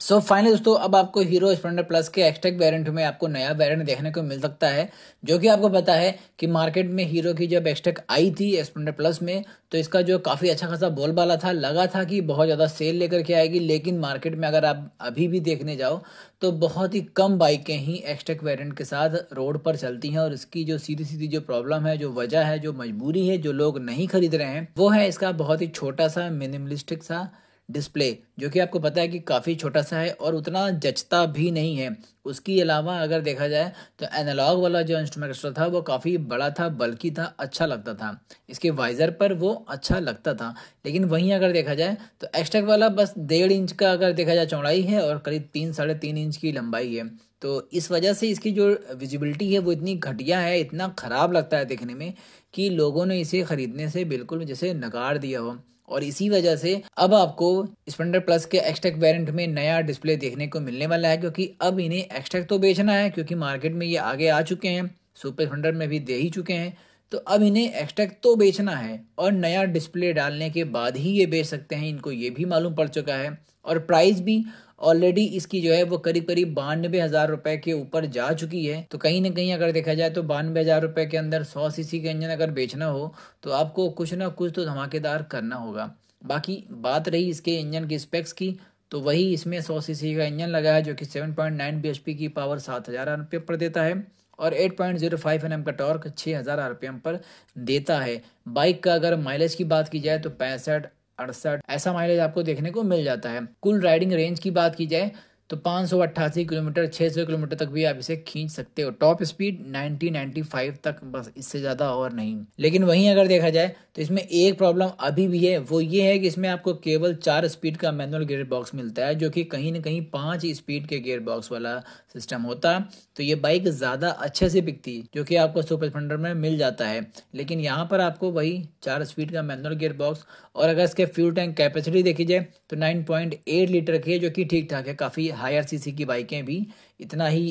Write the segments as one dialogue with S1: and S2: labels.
S1: सो so, finally दोस्तों अब आपको हीरो स्प्लेंडर प्लस के एक्स्ट्रा वेरिएंट में आपको नया वेरिएंट देखने को मिल सकता है जो कि आपको पता है कि मार्केट में हीरो की जब एक्सटेक आई थी स्प्लेंडर प्लस में तो इसका जो काफ़ी अच्छा खासा बोलबाला था लगा था कि बहुत ज़्यादा सेल लेकर के आएगी लेकिन मार्केट में अगर आप अभी भी देखने जाओ तो बहुत ही कम बाइकें ही एक्सटेक वेरियंट के साथ रोड पर चलती हैं और इसकी जो सीधी सीधी जो प्रॉब्लम है जो वजह है जो मजबूरी है जो लोग नहीं खरीद रहे हैं वो है इसका बहुत ही छोटा सा मिनिमलिस्टिक सा डिस्प्ले जो कि आपको पता है कि काफ़ी छोटा सा है और उतना जचता भी नहीं है उसके अलावा अगर देखा जाए तो एनालॉग वाला जो इंस्ट्रोमेक्टर था वो काफ़ी बड़ा था बल्कि था अच्छा लगता था इसके वाइज़र पर वो अच्छा लगता था लेकिन वहीं अगर देखा जाए तो एक्सटेक वाला बस डेढ़ इंच का अगर देखा जाए चौड़ाई है और करीब तीन साढ़े तीन इंच की लंबाई है तो इस वजह से इसकी जो विजिबिलिटी है वो इतनी घटिया है इतना ख़राब लगता है देखने में कि लोगों ने इसे ख़रीदने से बिल्कुल जैसे नकार दिया हो और इसी वजह से अब आपको स्पलेंडर प्लस के एक्सटेक वेरिएंट में नया डिस्प्ले देखने को मिलने वाला है क्योंकि अब इन्हें एक्सटेक तो बेचना है क्योंकि मार्केट में ये आगे आ चुके हैं सुपर स्पलेंडर में भी दे ही चुके हैं तो अब इन्हें एक्सट्रैक्ट तो बेचना है और नया डिस्प्ले डालने के बाद ही ये बेच सकते हैं इनको ये भी मालूम पड़ चुका है और प्राइस भी ऑलरेडी इसकी जो है वो करीब करीब बानवे हज़ार रुपये के ऊपर जा चुकी है तो कहीं ना कहीं अगर देखा जाए तो बानवे हज़ार रुपये के अंदर सौ सीसी का इंजन अगर बेचना हो तो आपको कुछ ना कुछ तो धमाकेदार करना होगा बाकी बात रही इसके इंजन के स्पेक्स की तो वही इसमें सौ सीसी का इंजन लगा है जो कि सेवन एच पी की पावर सात हज़ार रुपये पर देता है और 8.05 पॉइंट का टॉर्क 6000 आरपीएम पर देता है बाइक का अगर माइलेज की बात की जाए तो पैंसठ अड़सठ ऐसा माइलेज आपको देखने को मिल जाता है कुल राइडिंग रेंज की बात की जाए तो पाँच सौ अट्ठासी किलोमीटर छः सौ किलोमीटर तक भी आप इसे खींच सकते हो top speed ninety ninety five तक बस इससे ज़्यादा और नहीं लेकिन वहीं अगर देखा जाए तो इसमें एक प्रॉब्लम अभी भी है वो ये है कि इसमें आपको केवल चार स्पीड का मैनुअल गियर बॉक्स मिलता है जो कि कहीं ना कहीं पाँच स्पीड के गियर बॉक्स वाला सिस्टम होता तो ये बाइक ज़्यादा अच्छे से बिकती जो कि आपको सुपर स्पलेंडर में मिल जाता है लेकिन यहाँ पर आपको वही चार स्पीड का मैनुअल गियर बॉक्स और अगर इसके फ्यूल टैंक कैपेसिटी देखी जाए तो नाइन लीटर की है जो कि ठीक ठाक है काफ़ी हायर सीसी की बाइकें भी इतना ही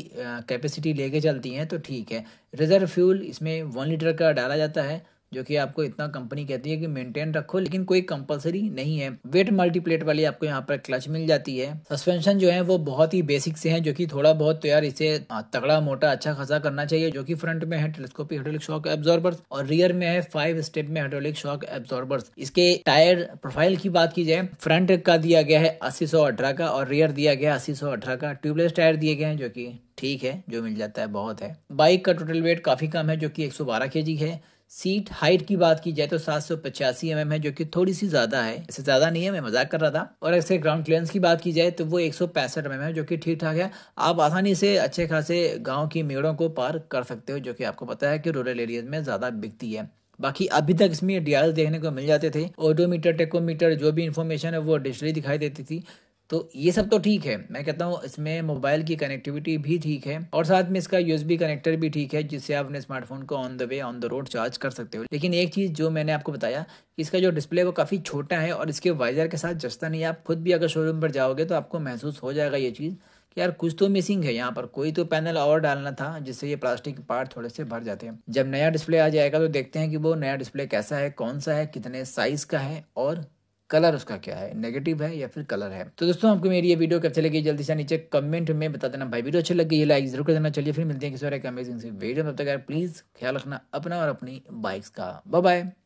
S1: कैपेसिटी लेके चलती हैं तो ठीक है रिज़र्व फ्यूल इसमें वन लीटर का डाला जाता है जो कि आपको इतना कंपनी कहती है कि मेंटेन रखो लेकिन कोई कंपलसरी नहीं है वेट मल्टीप्लेट वाली आपको यहाँ पर क्लच मिल जाती है सस्पेंशन जो है वो बहुत ही बेसिक से है जो कि थोड़ा बहुत तो यार इसे हाँ, तगड़ा मोटा अच्छा खासा करना चाहिए जो कि फ्रंट में है टेलीस्कोपी हाइड्रोलिक शॉक एब्जॉर्बर और रियर में है फाइव स्टेप में हाइड्रोलिक शॉक एब्जॉर्बर इसके टायर प्रोफाइल की बात की जाए फ्रंट का दिया गया है अस्सी का और रियर दिया गया है अस्सी का ट्यूबलेस टायर दिए गए हैं जो की ठीक है जो मिल जाता है बहुत है बाइक का टोटल वेट काफ़ी कम है जो की एक सौ है सीट हाइट की बात की जाए तो सात सौ पचासी एम एम है जो कि थोड़ी सी ज्यादा है इससे ज्यादा नहीं है मैं मजाक कर रहा था और ऐसे ग्राउंड क्लियरेंस की बात की जाए तो वो एक सौ पैंसठ एम एम है जो कि ठीक ठाक है आप आसानी से अच्छे खासे गाँव की मेड़ों को पार कर सकते हो जो कि आपको पता है कि रूरल एरियाज में ज्यादा बिकती है बाकी अभी तक इसमें डी देखने को मिल जाते थे ऑडोमीटर टेकोमीटर जो भी इन्फॉर्मेशन है वो डिजिटली दिखाई देती थी तो ये सब तो ठीक है मैं कहता हूँ इसमें मोबाइल की कनेक्टिविटी भी ठीक है और साथ में इसका यूएसबी कनेक्टर भी ठीक है जिससे आप अपने स्मार्टफोन को on the way on the road charge कर सकते हो लेकिन एक चीज़ जो मैंने आपको बताया इसका जो डिस्प्ले वो काफ़ी छोटा है और इसके वाइजर के साथ जस्ता नहीं आप खुद भी अगर शोरूम पर जाओगे तो आपको महसूस हो जाएगा ये चीज़ कि यार कुछ तो मिसिंग है यहाँ पर कोई तो पैनल और डालना था जिससे ये प्लास्टिक के पार्ट थोड़े से भर जाते हैं जब नया डिस्प्ले आ जाएगा तो देखते हैं कि वो नया डिस्प्ले कैसा है कौन सा है कितने साइज़ का है और कलर उसका क्या है नेगेटिव है या फिर कलर है तो दोस्तों आपको मेरी ये वीडियो कैसे लगी जल्दी से नीचे कमेंट में बता देना भाई वीडियो अच्छी लगी गई लाइक जरूर कर देना चलिए फिर मिलते हैं किसी और एक अमेजिंग से वीडियो तब तक यार प्लीज़ ख्याल रखना अपना और अपनी बाइक्स का बाय